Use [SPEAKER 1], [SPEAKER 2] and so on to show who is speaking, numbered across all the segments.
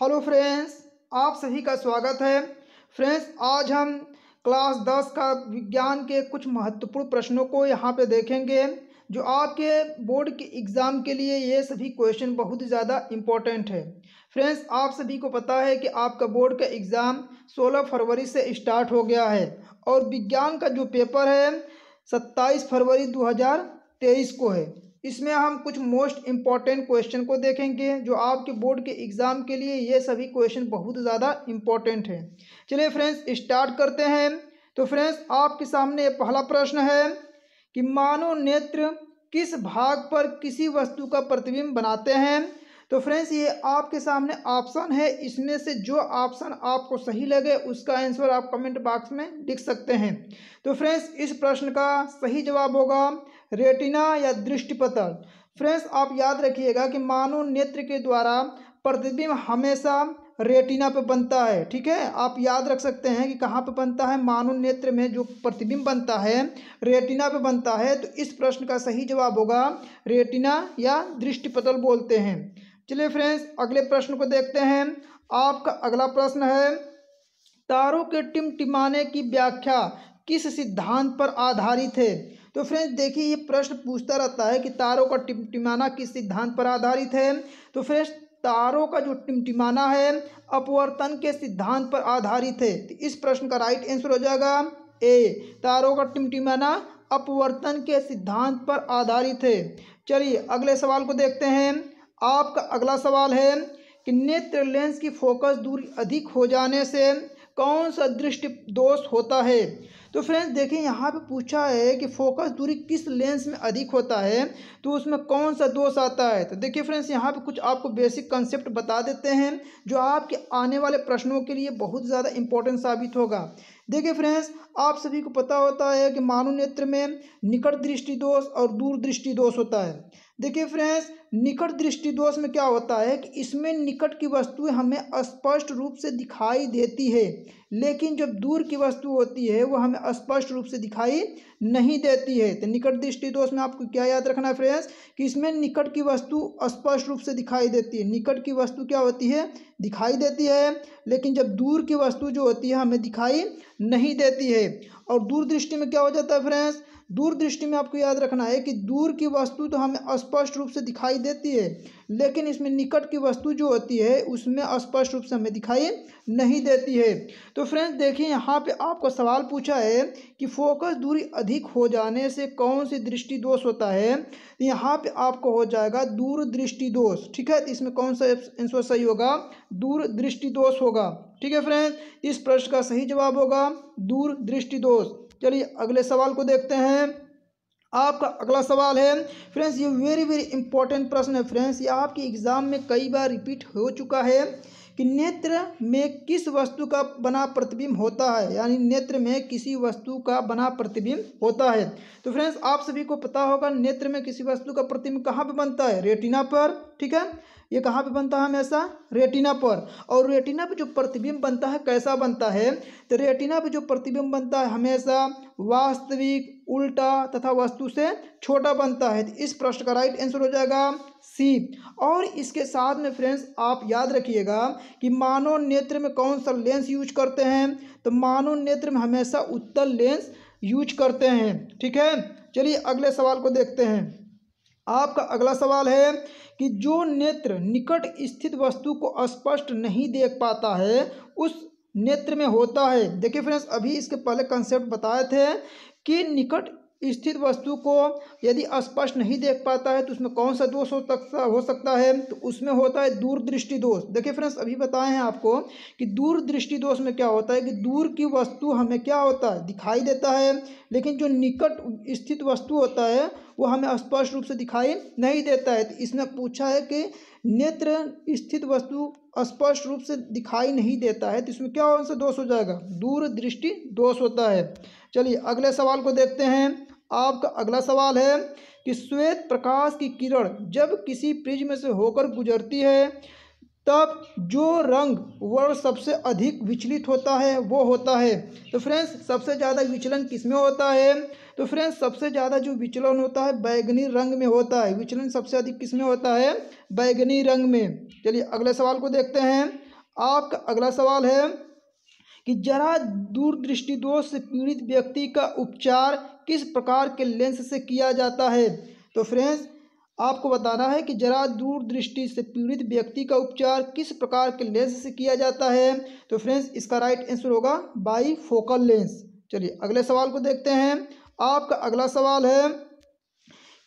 [SPEAKER 1] hello friends आप सभी का स्वागत है फ्रेंड्स आज हम क्लास दस का विज्ञान के कुछ महत्वपूर्ण प्रश्नों को यहाँ पे देखेंगे जो आपके बोर्ड के एग्ज़ाम के लिए ये सभी क्वेश्चन बहुत ज़्यादा इम्पोर्टेंट है फ्रेंड्स आप सभी को पता है कि आपका बोर्ड का एग्ज़ाम 16 फरवरी से स्टार्ट हो गया है और विज्ञान का जो पेपर है 27 फरवरी 2023 को है इसमें हम कुछ मोस्ट इम्पॉर्टेंट क्वेश्चन को देखेंगे जो आपके बोर्ड के एग्ज़ाम के लिए ये सभी क्वेश्चन बहुत ज़्यादा इम्पॉर्टेंट है चलिए फ्रेंड्स स्टार्ट करते हैं तो फ्रेंड्स आपके सामने पहला प्रश्न है कि मानव नेत्र किस भाग पर किसी वस्तु का प्रतिबिंब बनाते हैं तो फ्रेंड्स ये आपके सामने ऑप्शन है इसमें से जो ऑप्शन आपको सही लगे उसका आंसर आप कमेंट बॉक्स में लिख सकते हैं तो फ्रेंड्स इस प्रश्न का सही जवाब होगा रेटिना या दृष्टिपतल फ्रेंड्स आप याद रखिएगा कि मानव नेत्र के द्वारा प्रतिबिंब हमेशा रेटिना पे बनता है ठीक है आप याद रख सकते हैं कि कहाँ पे बनता है मानव नेत्र में जो प्रतिबिंब बनता है रेटिना पे बनता है तो इस प्रश्न का सही जवाब होगा रेटिना या दृष्टिपतल बोलते हैं चलिए फ्रेंड्स अगले प्रश्न को देखते हैं आपका अगला प्रश्न है तारों के टिमटिमाने की व्याख्या किस सिद्धांत पर आधारित है तो फ्रेंड्स देखिए ये प्रश्न पूछता रहता है कि तारों का टिमटिमाना किस सिद्धांत पर आधारित है तो फ्रेंड्स तारों का जो टिमटिमाना है अपवर्तन के सिद्धांत पर आधारित है तो इस प्रश्न का राइट आंसर हो जाएगा ए तारों का टिमटिमाना अपवर्तन के सिद्धांत पर आधारित है चलिए अगले सवाल को देखते हैं आपका अगला सवाल है कि नेत्र लेंस की फोकस दूरी अधिक हो जाने से कौन सा दृष्टि दोष होता है तो फ्रेंड्स देखें यहाँ पे पूछा है कि फोकस दूरी किस लेंस में अधिक होता है तो उसमें कौन सा दोष आता है तो देखिए फ्रेंड्स यहाँ पे कुछ आपको बेसिक कंसेप्ट बता देते हैं जो आपके आने वाले प्रश्नों के लिए बहुत ज़्यादा इंपॉर्टेंट साबित होगा देखिए फ्रेंड्स आप सभी को पता होता है कि मानव नेत्र में निकट दृष्टि दोष और दूर दृष्टि दोष होता है देखिए फ्रेंड्स निकट दृष्टि दोष में क्या होता है कि इसमें निकट की वस्तुएं हमें स्पष्ट रूप से दिखाई देती है लेकिन जब दूर की वस्तु होती है वो हमें स्पष्ट रूप से दिखाई नहीं देती है तो निकट दृष्टि दोष में आपको क्या याद रखना है फ्रेंड्स कि इसमें निकट की वस्तु स्पष्ट रूप से दिखाई देती है निकट की वस्तु क्या होती है दिखाई देती है लेकिन जब दूर की वस्तु जो होती है हमें दिखाई नहीं देती है और दूरदृष्टि में क्या हो जाता है फ्रेंड्स दूर दृष्टि में आपको याद रखना है कि दूर की वस्तु तो हमें स्पष्ट रूप से दिखाई देती है लेकिन इसमें निकट की वस्तु जो होती है उसमें स्पष्ट रूप से हमें दिखाई नहीं देती है तो फ्रेंड्स देखिए यहाँ पे आपका सवाल पूछा है कि फोकस दूरी अधिक हो जाने से कौन सी दृष्टि दोष होता है यहाँ पे आपको हो जाएगा दूर दृष्टि दोष ठीक है इसमें कौन सा आंसर सही होगा दूर दृष्टि दोष होगा ठीक है फ्रेंड्स इस प्रश्न का सही जवाब होगा दूर दृष्टि दोष चलिए अगले सवाल को देखते हैं आपका अगला सवाल है फ्रेंड्स ये वेरी वेरी इंपॉर्टेंट प्रश्न है फ्रेंड्स ये आपके एग्ज़ाम में कई बार रिपीट हो चुका है कि नेत्र में किस वस्तु का बना प्रतिबिंब होता है यानी नेत्र में किसी वस्तु का बना प्रतिबिंब होता है तो फ्रेंड्स आप सभी को पता होगा नेत्र में किसी वस्तु का प्रतिबिंब कहाँ पर बनता है रेटिना पर ठीक है ये कहाँ पे बनता है हमेशा रेटिना पर और रेटिना पे जो प्रतिबिंब बनता है कैसा बनता है तो रेटिना पे जो प्रतिबिंब बनता है हमेशा वास्तविक उल्टा तथा वस्तु से छोटा बनता है तो इस प्रश्न का राइट आंसर हो जाएगा सी और इसके साथ में फ्रेंड्स आप याद रखिएगा कि मानव नेत्र में कौन सा लेंस यूज करते हैं तो मानव नेत्र में हमेशा उत्तल लेंस यूज करते हैं ठीक है चलिए अगले सवाल को देखते हैं आपका अगला सवाल है कि जो नेत्र निकट स्थित वस्तु को स्पष्ट नहीं देख पाता है उस नेत्र में होता है देखिए फ्रेंड्स अभी इसके पहले कंसेप्ट बताए थे कि निकट स्थित वस्तु को यदि स्पष्ट नहीं देख पाता है तो उसमें कौन सा दोष हो सकता हो सकता है तो उसमें होता है दूरदृष्टि दोष देखिए फ्रेंड्स अभी बताए हैं आपको कि दूरदृष्टि दोष में क्या होता है कि दूर की वस्तु हमें क्या होता है दिखाई देता है लेकिन जो निकट स्थित वस्तु होता है वो हमें स्पष्ट रूप से दिखाई नहीं देता है तो इसमें पूछा है कि नेत्र स्थित वस्तु स्पष्ट रूप से दिखाई नहीं देता है तो इसमें क्या कौन सा दोष हो जाएगा दूरदृष्टि दोष होता है चलिए अगले सवाल को देखते हैं आपका अगला सवाल है कि श्वेत प्रकाश की किरण जब किसी प्रिज्म से होकर गुजरती है तब जो रंग वर्ण सबसे अधिक विचलित होता है वो होता है तो फ्रेंड्स सबसे ज़्यादा विचलन किस में होता है तो फ्रेंड्स सबसे ज़्यादा जो विचलन होता है बैगनी रंग में होता है विचलन सबसे अधिक किस में होता है बैगनी रंग में चलिए अगले सवाल को देखते हैं आपका अगला सवाल है कि जरा दूरदृष्टि दोष से पीड़ित व्यक्ति का उपचार किस प्रकार के लेंस से किया जाता है तो फ्रेंड्स आपको बताना है कि जरा दूरदृष्टि से पीड़ित व्यक्ति का उपचार किस प्रकार के लेंस से किया जाता है तो फ्रेंड्स इसका राइट आंसर होगा बाई फोकल लेंस चलिए अगले सवाल को देखते हैं आपका अगला सवाल है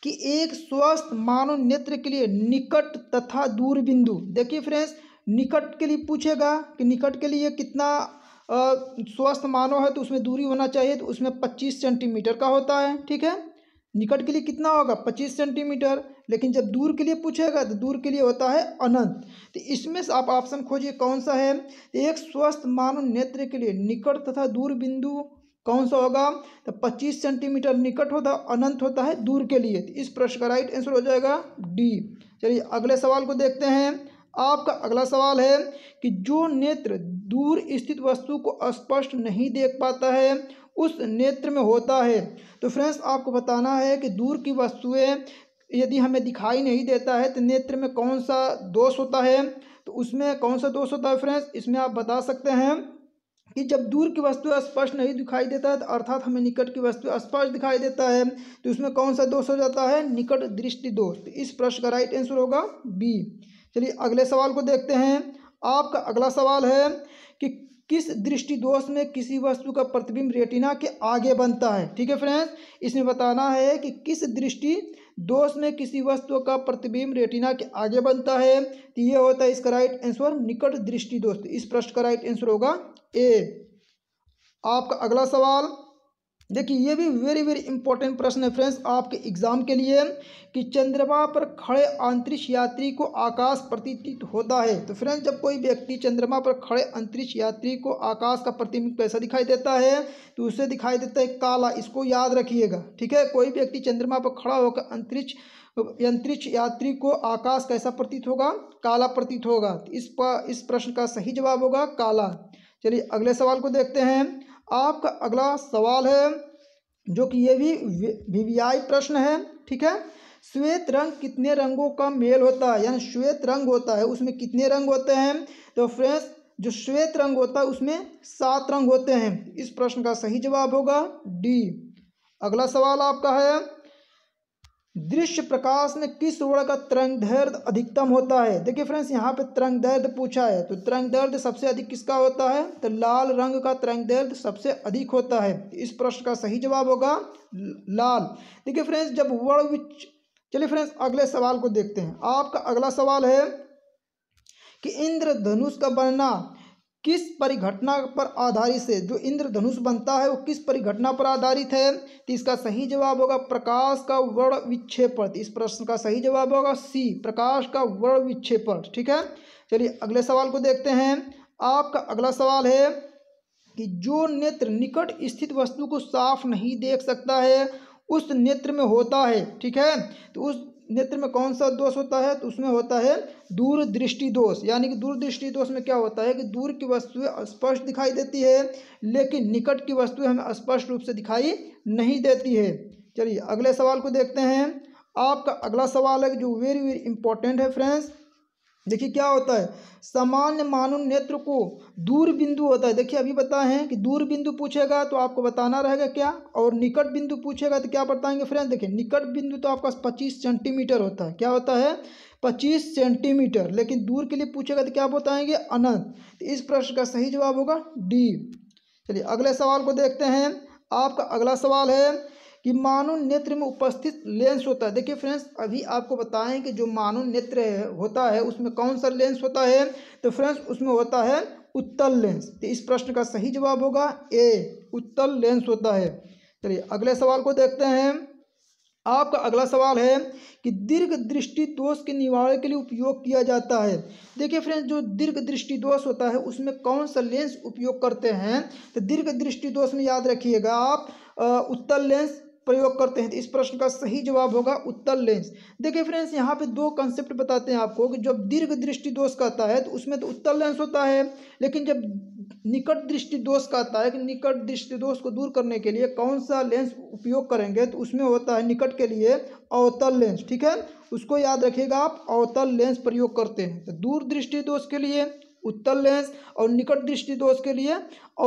[SPEAKER 1] कि एक स्वस्थ मानव नेत्र के लिए निकट तथा दूर बिंदु देखिए फ्रेंड्स निकट के लिए पूछेगा कि निकट के लिए कितना स्वस्थ मानव है तो उसमें दूरी होना चाहिए तो उसमें पच्चीस सेंटीमीटर का होता है ठीक है निकट के लिए कितना होगा पच्चीस सेंटीमीटर लेकिन जब दूर के लिए पूछेगा तो दूर के लिए होता है अनंत तो इसमें से आप ऑप्शन खोजिए कौन सा है एक स्वस्थ मानव नेत्र के लिए निकट तथा दूर बिंदु कौन सा होगा तो 25 सेंटीमीटर निकट होता अनंत होता है दूर के लिए तो इस प्रश्न का राइट आंसर हो जाएगा डी चलिए अगले सवाल को देखते हैं आपका अगला सवाल है कि जो नेत्र दूर स्थित वस्तु को स्पष्ट नहीं देख पाता है उस नेत्र में होता है तो फ्रेंड्स आपको बताना है कि दूर की वस्तुएं यदि हमें दिखाई नहीं देता है तो नेत्र में कौन सा दोष होता है तो उसमें कौन सा दोष होता है फ्रेंड्स इसमें आप बता सकते हैं कि जब दूर की वस्तु स्पष्ट नहीं दिखाई देता है तो अर्थात हमें निकट की वस्तु स्पष्ट दिखाई देता है तो उसमें कौन सा दोष हो जाता है निकट दृष्टि दोष तो इस प्रश्न का राइट आंसर होगा बी चलिए अगले सवाल को देखते हैं आपका अगला सवाल है कि किस दृष्टि दोष में किसी वस्तु का प्रतिबिंब रेटिना के आगे बनता है ठीक है फ्रेंड्स इसमें बताना है कि किस दृष्टि दोष में किसी वस्तु का प्रतिबिंब रेटिना के आगे बनता है तो ये होता है इसका राइट आंसर निकट दृष्टि दोष तो इस प्रश्न का राइट आंसर होगा ए आपका अगला सवाल देखिए ये भी वेरी वेरी इंपॉर्टेंट प्रश्न है फ्रेंड्स आपके एग्जाम के लिए कि चंद्रमा पर खड़े अंतरिक्ष यात्री को आकाश प्रतीत होता है तो फ्रेंड्स जब कोई व्यक्ति चंद्रमा पर खड़े अंतरिक्ष यात्री को आकाश का प्रतिबिंब कैसा दिखाई देता है तो उसे दिखाई देता है काला इसको याद रखिएगा ठीक है कोई व्यक्ति चंद्रमा पर खड़ा होकर अंतरिक्ष अंतरिक्ष यात्री को आकाश कैसा प्रतीत होगा काला प्रतीत होगा तो इस पर इस प्रश्न का सही जवाब होगा काला चलिए अगले सवाल को देखते हैं आपका अगला सवाल है जो कि ये भी वीवीआई प्रश्न है ठीक है श्वेत रंग कितने रंगों का मेल होता है यानी श्वेत रंग होता है उसमें कितने रंग होते हैं तो फ्रेंड्स जो श्वेत रंग होता है उसमें सात रंग होते हैं इस प्रश्न का सही जवाब होगा डी अगला सवाल आपका है दृश्य प्रकाश में किस वर्ण का तरंग दर्द अधिकतम होता है देखिए फ्रेंड्स यहाँ पे तरंग दर्द पूछा है तो तरंग दर्द सबसे अधिक किसका होता है तो लाल रंग का तरंग दर्द सबसे अधिक होता है इस प्रश्न का सही जवाब होगा लाल देखिए फ्रेंड्स जब वर्ण विच चलिए फ्रेंड्स अगले सवाल को देखते हैं आपका अगला सवाल है कि इंद्रधनुष का बनना किस परिघटना पर आधारित है जो इंद्रधनुष बनता है वो किस परिघटना पर आधारित है तो इसका सही जवाब होगा प्रकाश का वर्ण विक्षेपण तो इस प्रश्न का सही जवाब होगा सी प्रकाश का वर्ण विक्षेपण ठीक है चलिए अगले सवाल को देखते हैं आपका अगला सवाल है कि जो नेत्र निकट स्थित वस्तु को साफ नहीं देख सकता है उस नेत्र में होता है ठीक है तो उस नेत्र में कौन सा दोष होता है तो उसमें होता है दूरदृष्टि दोष यानी कि दूरदृष्टि दोष में क्या होता है कि दूर की वस्तुएं स्पष्ट दिखाई देती है लेकिन निकट की वस्तुएं हमें स्पष्ट रूप से दिखाई नहीं देती है चलिए अगले सवाल को देखते हैं आपका अगला सवाल है जो वेरी वेरी इंपॉर्टेंट है फ्रेंड्स देखिए क्या होता है सामान्य मानव नेत्र को दूर बिंदु होता है देखिए अभी बताए हैं कि दूर बिंदु पूछेगा तो आपको बताना रहेगा क्या और निकट बिंदु पूछेगा तो क्या बताएंगे फ्रेंड देखिए निकट बिंदु तो आपका पच्चीस सेंटीमीटर होता है क्या होता है पच्चीस सेंटीमीटर लेकिन दूर के लिए पूछेगा तो क्या बताएंगे अनंत तो इस प्रश्न का सही जवाब होगा डी चलिए अगले सवाल को देखते हैं आपका अगला सवाल है कि मानव नेत्र में उपस्थित लेंस होता है देखिए फ्रेंड्स अभी आपको बताएं कि जो मानव नेत्र होता है उसमें कौन सा लेंस होता है तो फ्रेंड्स उसमें होता है उत्तल लेंस तो इस प्रश्न का सही जवाब होगा ए उत्तल लेंस होता है चलिए अगले सवाल को देखते हैं आपका अगला सवाल है कि दीर्घ दृष्टि दोष के निवारण के लिए उपयोग किया जाता है देखिए फ्रेंड्स जो दीर्घ दृष्टि दोष होता है उसमें कौन सा लेंस उपयोग करते हैं तो दीर्घ दृष्टि दोष में याद रखिएगा आप उत्तल लेंस प्रयोग करते हैं तो इस प्रश्न का सही जवाब होगा उत्तल लेंस देखिए फ्रेंड्स यहाँ पे दो कंसेप्ट बताते हैं आपको कि जब दीर्घ दृष्टि दोष का आता है तो उसमें तो उत्तल लेंस होता है लेकिन जब निकट दृष्टि दोष का आता है कि निकट दृष्टि दोष को दूर करने के लिए कौन सा लेंस उपयोग करेंगे तो उसमें होता है निकट के लिए अवतल लेंस ठीक है उसको याद रखिएगा आप अवतल लेंस प्रयोग करते हैं तो दूर दृष्टि दोष के लिए उत्तल लेंस और निकट दृष्टि दोष के लिए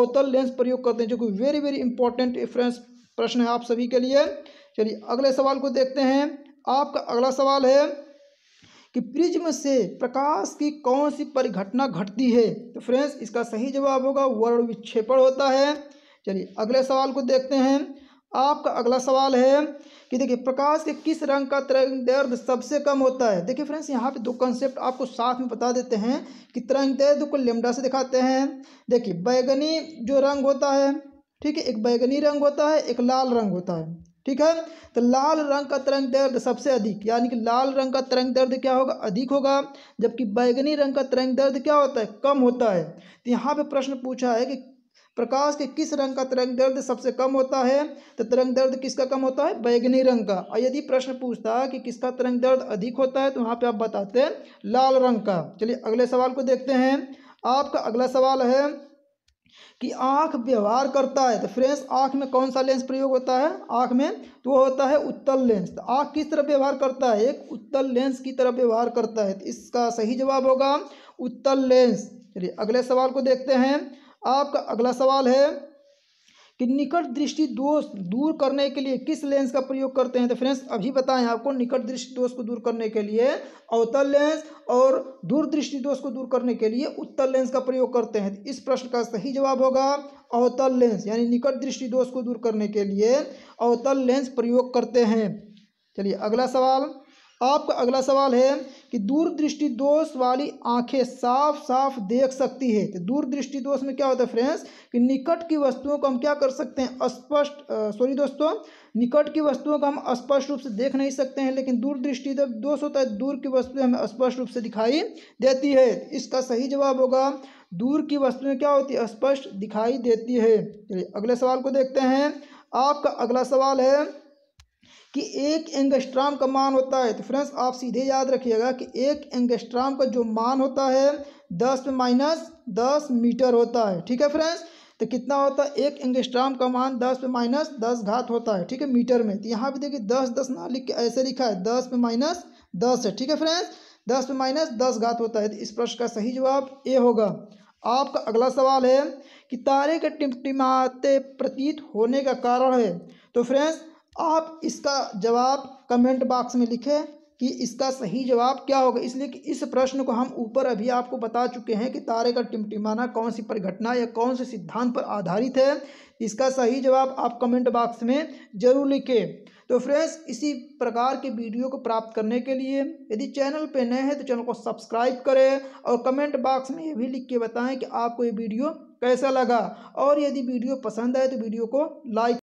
[SPEAKER 1] अवतल लेंस प्रयोग करते हैं जो कि वेरी वेरी इंपॉर्टेंट फ्रेंड्स प्रश्न है आप सभी के लिए चलिए अगले सवाल को देखते हैं आपका अगला सवाल है कि प्रिज्म से प्रकाश की कौन सी परिघटना घटती है तो फ्रेंड्स इसका सही जवाब होगा वर्ण विक्षेपण होता है चलिए अगले सवाल को देखते हैं आपका अगला सवाल है कि देखिए प्रकाश के किस रंग का तरंग दर्द सबसे कम होता है देखिए फ्रेंड्स यहाँ पे दो कंसेप्ट आपको साथ में बता देते हैं कि तरंग दर्द को लेमडा से दिखाते हैं देखिए बैगनी जो रंग होता है ठीक है एक बैगनी रंग होता है एक लाल रंग होता है ठीक है तो लाल रंग का तरंग दर्द सबसे अधिक यानी कि लाल रंग का तरंग दर्द क्या होगा अधिक होगा जबकि बैगनी रंग का तरंग दर्द क्या होता है कम होता है तो यहाँ पे प्रश्न पूछा है कि प्रकाश के किस रंग का तरंग दर्द सबसे कम होता है तो तरंग दर्द किसका कम होता है बैगनी रंग का और यदि प्रश्न पूछता है कि किसका तरंग दर्द अधिक होता है तो वहाँ पर आप बताते हैं लाल रंग का चलिए अगले सवाल को देखते हैं आपका अगला सवाल है कि आँख व्यवहार करता है तो फ्रेंड्स आँख में कौन सा लेंस प्रयोग होता है आँख में तो वो होता है उत्तल लेंस तो आँख किस तरह व्यवहार करता है एक उत्तल लेंस की तरह व्यवहार करता है तो इसका सही जवाब होगा उत्तल लेंस चलिए अगले सवाल को देखते हैं आपका अगला सवाल है कि निकट दृष्टि दोष दूर करने के लिए किस लेंस का प्रयोग करते हैं तो फ्रेंड्स अभी बताएं आपको निकट दृष्टि दोष को दूर करने के लिए अवतल लेंस और दूर दृष्टि दोष को दूर करने के लिए उत्तर लेंस का प्रयोग करते हैं इस प्रश्न का सही जवाब होगा अवतल लेंस यानी निकट दृष्टि दोष को दूर करने के लिए अवतल लेंस प्रयोग करते हैं चलिए अगला सवाल आपका अगला सवाल है कि दूरदृष्टि दोष वाली आंखें साफ साफ देख सकती है तो दूरदृष्टि दोष में क्या होता है फ्रेंड्स कि निकट की वस्तुओं को हम क्या कर सकते हैं स्पष्ट सॉरी दोस्तों निकट की वस्तुओं को हम स्पष्ट रूप से देख नहीं सकते हैं लेकिन दूरदृष्टि जब दोष होता है दूर की वस्तुएं हमें स्पष्ट रूप से दिखाई देती है इसका सही जवाब होगा दूर की वस्तुएं क्या होती है स्पष्ट दिखाई देती है चलिए अगले सवाल को देखते हैं आपका अगला सवाल है कि एक एंगस्ट्राम का मान होता है तो फ्रेंड्स आप सीधे याद रखिएगा कि एक एंगस्ट्राम का जो मान होता है दस में माइनस दस मीटर होता है ठीक है फ्रेंड्स तो कितना होता है एक एंगस्ट्राम का मान दस पे माइनस दस घात होता है ठीक है मीटर में तो यहाँ पर देखिए दस दस ना लिख के ऐसे लिखा है दस पे माइनस दस है ठीक है फ्रेंड्स दस पे माइनस दस घात होता है तो इस प्रश्न का सही जवाब ए होगा आपका अगला सवाल है कि तारे के टिमटिमाते प्रतीत होने का कारण है तो फ्रेंड्स आप इसका जवाब कमेंट बॉक्स में लिखें कि इसका सही जवाब क्या होगा इसलिए कि इस प्रश्न को हम ऊपर अभी आपको बता चुके हैं कि तारे का टिमटिमाना कौन सी परिघटना या कौन से सिद्धांत पर आधारित है इसका सही जवाब आप कमेंट बॉक्स में जरूर लिखें तो फ्रेंड्स इसी प्रकार के वीडियो को प्राप्त करने के लिए यदि चैनल पर नए हैं तो चैनल को सब्सक्राइब करें और कमेंट बॉक्स में ये भी लिख के बताएँ कि आपको ये वीडियो कैसा लगा और यदि वीडियो पसंद आए तो वीडियो को लाइक